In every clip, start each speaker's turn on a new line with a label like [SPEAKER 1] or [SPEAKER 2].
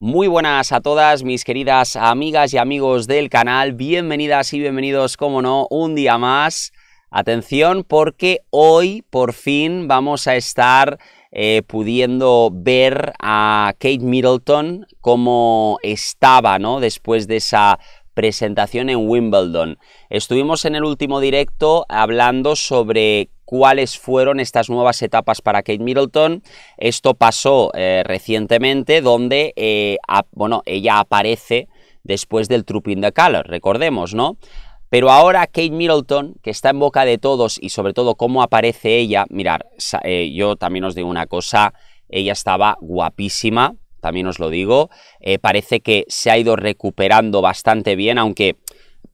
[SPEAKER 1] Muy buenas a todas mis queridas amigas y amigos del canal, bienvenidas y bienvenidos, como no, un día más. Atención porque hoy por fin vamos a estar eh, pudiendo ver a Kate Middleton como estaba, ¿no? Después de esa presentación en Wimbledon. Estuvimos en el último directo hablando sobre cuáles fueron estas nuevas etapas para Kate Middleton. Esto pasó eh, recientemente donde eh, bueno, ella aparece después del Trooping de the recordemos, ¿no? Pero ahora Kate Middleton, que está en boca de todos y sobre todo cómo aparece ella, mirar, eh, yo también os digo una cosa, ella estaba guapísima, también os lo digo, parece que se ha ido recuperando bastante bien, aunque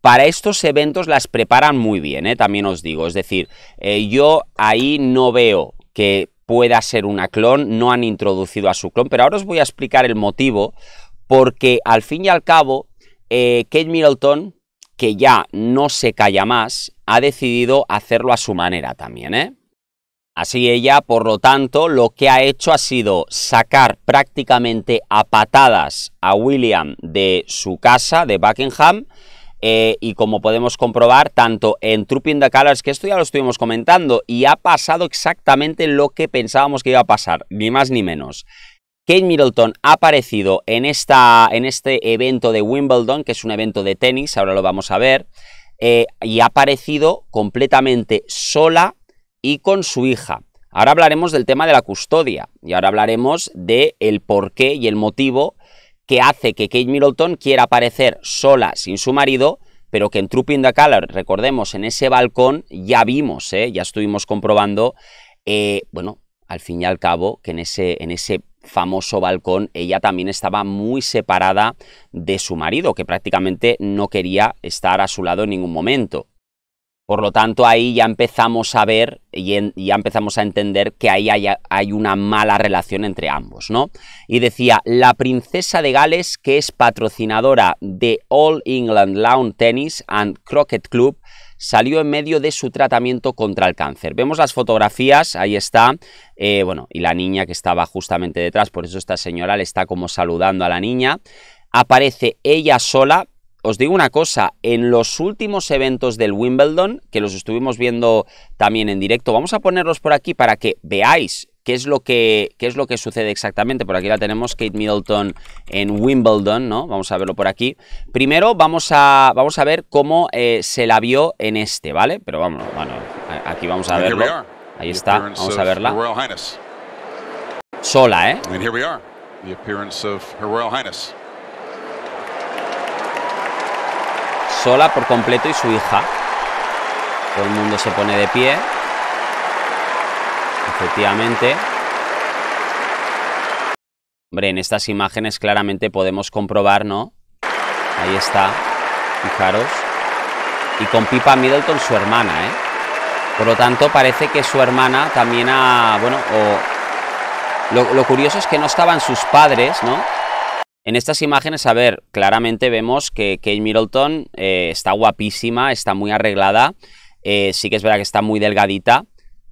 [SPEAKER 1] para estos eventos las preparan muy bien, ¿eh? también os digo. Es decir, eh, yo ahí no veo que pueda ser una clon, no han introducido a su clon, pero ahora os voy a explicar el motivo, porque al fin y al cabo, eh, Kate Middleton, que ya no se calla más, ha decidido hacerlo a su manera también, ¿eh? Así ella, por lo tanto, lo que ha hecho ha sido sacar prácticamente a patadas a William de su casa, de Buckingham, eh, y como podemos comprobar, tanto en Trooping the Colors, que esto ya lo estuvimos comentando, y ha pasado exactamente lo que pensábamos que iba a pasar, ni más ni menos. Kate Middleton ha aparecido en, esta, en este evento de Wimbledon, que es un evento de tenis, ahora lo vamos a ver, eh, y ha aparecido completamente sola y con su hija. Ahora hablaremos del tema de la custodia y ahora hablaremos de el por qué y el motivo que hace que Kate Middleton quiera aparecer sola sin su marido, pero que en Trooping the Color, recordemos, en ese balcón ya vimos, ¿eh? ya estuvimos comprobando, eh, bueno, al fin y al cabo, que en ese, en ese famoso balcón, ella también estaba muy separada de su marido, que prácticamente no quería estar a su lado en ningún momento. Por lo tanto, ahí ya empezamos a ver y ya empezamos a entender que ahí hay, una mala relación entre ambos, ¿no? Y decía, la princesa de Gales, que es patrocinadora de All England Lawn Tennis and Croquet Club, salió en medio de su tratamiento contra el cáncer. Vemos las fotografías, ahí está, eh, bueno, y la niña que estaba justamente detrás, por eso esta señora le está como saludando a la niña. Aparece ella sola, os digo una cosa, en los últimos eventos del Wimbledon, que los estuvimos viendo también en directo, vamos a ponerlos por aquí para que veáis qué es lo que, qué es lo que sucede exactamente. Por aquí la tenemos, Kate Middleton en Wimbledon, ¿no? Vamos a verlo por aquí. Primero vamos a, vamos a ver cómo eh, se la vio en este, ¿vale? Pero vamos, bueno, aquí vamos a verlo. Ahí está, vamos a verla. Sola, ¿eh? sola por completo y su hija. Todo el mundo se pone de pie. Efectivamente. Hombre, en estas imágenes claramente podemos comprobar, ¿no? Ahí está. Fijaros. Y con Pipa Middleton su hermana, ¿eh? Por lo tanto, parece que su hermana también ha... Bueno, o... lo curioso es que no estaban sus padres, ¿no? En estas imágenes, a ver, claramente vemos que Kate Middleton eh, está guapísima, está muy arreglada, eh, sí que es verdad que está muy delgadita,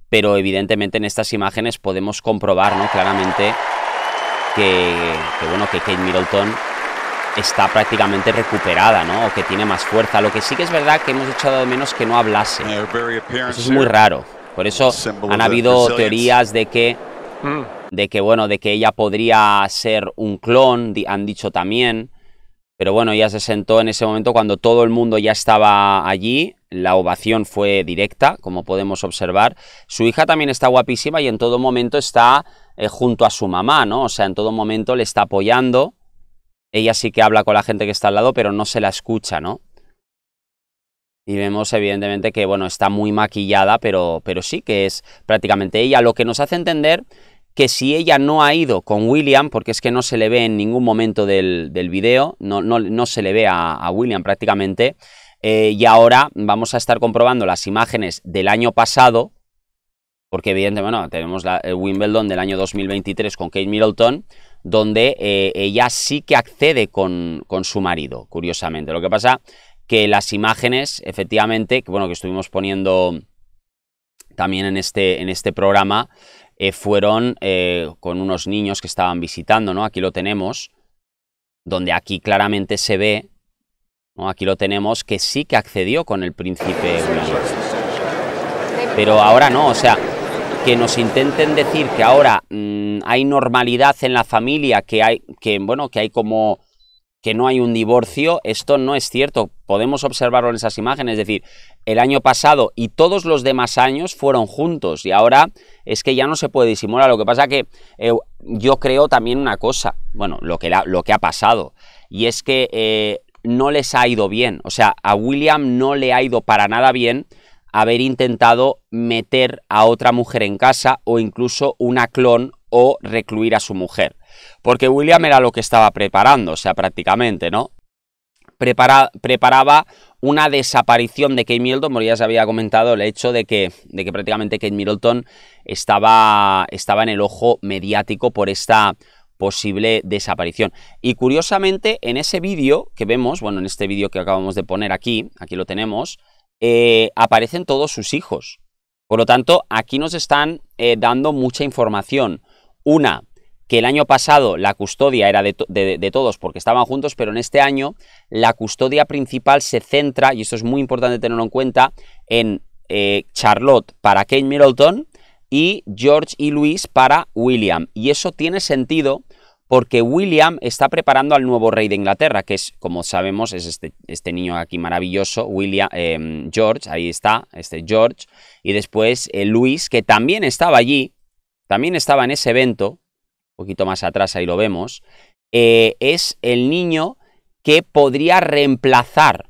[SPEAKER 1] pero evidentemente en estas imágenes podemos comprobar ¿no? claramente que, bueno, que Kate Middleton está prácticamente recuperada, ¿no? O que tiene más fuerza. Lo que sí que es verdad que hemos echado de menos que no hablase. Eso es muy raro. Por eso han habido teorías de que Mm. De que, bueno, de que ella podría ser un clon, han dicho también. Pero bueno, ella se sentó en ese momento cuando todo el mundo ya estaba allí. La ovación fue directa, como podemos observar. Su hija también está guapísima y en todo momento está eh, junto a su mamá, ¿no? O sea, en todo momento le está apoyando. Ella sí que habla con la gente que está al lado, pero no se la escucha, ¿no? Y vemos evidentemente que, bueno, está muy maquillada, pero, pero sí que es prácticamente ella. Lo que nos hace entender que si ella no ha ido con William, porque es que no se le ve en ningún momento del, del video, no, no, no, se le ve a, William prácticamente, eh, y ahora vamos a estar comprobando las imágenes del año pasado, porque evidentemente bueno, tenemos la, el Wimbledon del año 2023 con Kate Middleton, donde eh, ella sí que accede con, con su marido, curiosamente. Lo que pasa que las imágenes, efectivamente, que bueno, que estuvimos poniendo también en este, en este programa, eh, fueron eh, con unos niños que estaban visitando, ¿no? Aquí lo tenemos, donde aquí claramente se ve, ¿no? Aquí lo tenemos, que sí que accedió con el príncipe Pero ahora no, o sea, que nos intenten decir que ahora mm, hay normalidad en la familia, que hay, que, bueno, que hay como que no hay un divorcio, esto no es cierto. Podemos observarlo en esas imágenes, es decir, el año pasado y todos los demás años fueron juntos y ahora es que ya no se puede disimular. Lo que pasa que eh, yo creo también una cosa, bueno, lo que, lo que ha pasado, y es que eh, no les ha ido bien, o sea, a William no le ha ido para nada bien haber intentado meter a otra mujer en casa o incluso una clon o recluir a su mujer. Porque William era lo que estaba preparando, o sea, prácticamente, ¿no? preparaba una desaparición de Kate Middleton, como ya se había comentado el hecho de que, de que prácticamente Kate Middleton estaba, estaba en el ojo mediático por esta posible desaparición. Y curiosamente, en ese vídeo que vemos, bueno, en este vídeo que acabamos de poner aquí, aquí lo tenemos, eh, aparecen todos sus hijos. Por lo tanto, aquí nos están eh, dando mucha información. Una, que el año pasado la custodia era de, todos porque estaban juntos, pero en este año la custodia principal se centra, y esto es muy importante tenerlo en cuenta, en eh, Charlotte para Kate Middleton y George y Luis para William. Y eso tiene sentido porque William está preparando al nuevo rey de Inglaterra, que es, como sabemos, es este, este niño aquí maravilloso, William, em, George, ahí está, este George, y después eh, Luis, que también estaba allí, también estaba en ese evento, poquito más atrás ahí lo vemos, eh, es el niño que podría reemplazar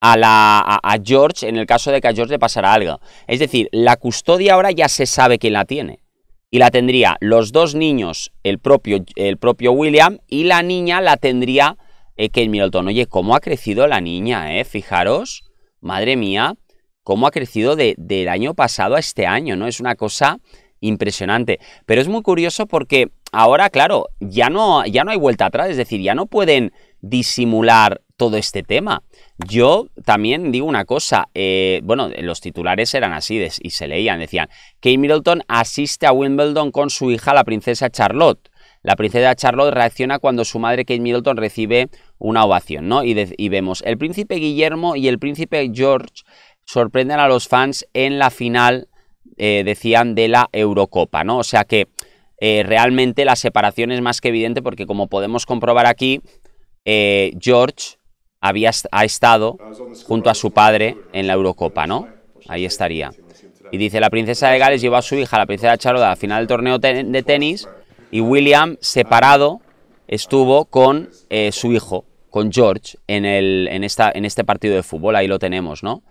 [SPEAKER 1] a, la, a, George en el caso de que a George le pasara algo. Es decir, la custodia ahora ya se sabe quién la tiene. Y la tendría los dos niños, el propio, el propio William, y la niña la tendría eh, Kate Middleton. Oye, ¿cómo ha crecido la niña? Eh? Fijaros, madre mía, cómo ha crecido del año pasado a este año, ¿no? Es una cosa impresionante. Pero es muy curioso porque ahora, claro, ya no, ya no hay vuelta atrás, es decir, ya no pueden disimular todo este tema. Yo también digo una cosa, eh, bueno, los titulares eran así y se leían, decían, Kate Middleton asiste a Wimbledon con su hija, la princesa Charlotte. La princesa Charlotte reacciona cuando su madre Kate Middleton recibe una ovación, ¿no? Y, y vemos, el príncipe Guillermo y el príncipe George sorprenden a los fans en la final eh, decían de la Eurocopa, ¿no? O sea que eh, realmente la separación es más que evidente porque como podemos comprobar aquí, eh, George había, ha estado junto a su padre en la Eurocopa, ¿no? Ahí estaría. Y dice, la princesa de Gales llevó a su hija, la princesa Charlotte, a final del torneo de tenis y William, separado, estuvo con su hijo, con George, en, esta, en este partido de fútbol. Ahí lo tenemos, ¿no?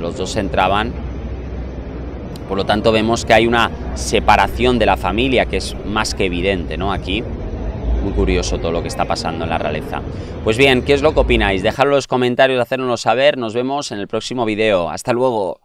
[SPEAKER 1] Los dos entraban por lo tanto, vemos que hay una separación de la familia que es más que evidente, ¿no? Aquí, muy curioso todo lo que está pasando en la realeza. Pues bien, ¿qué es lo que opináis? Dejadlo en los comentarios, hacérnoslo saber. Nos vemos en el próximo video. Hasta luego.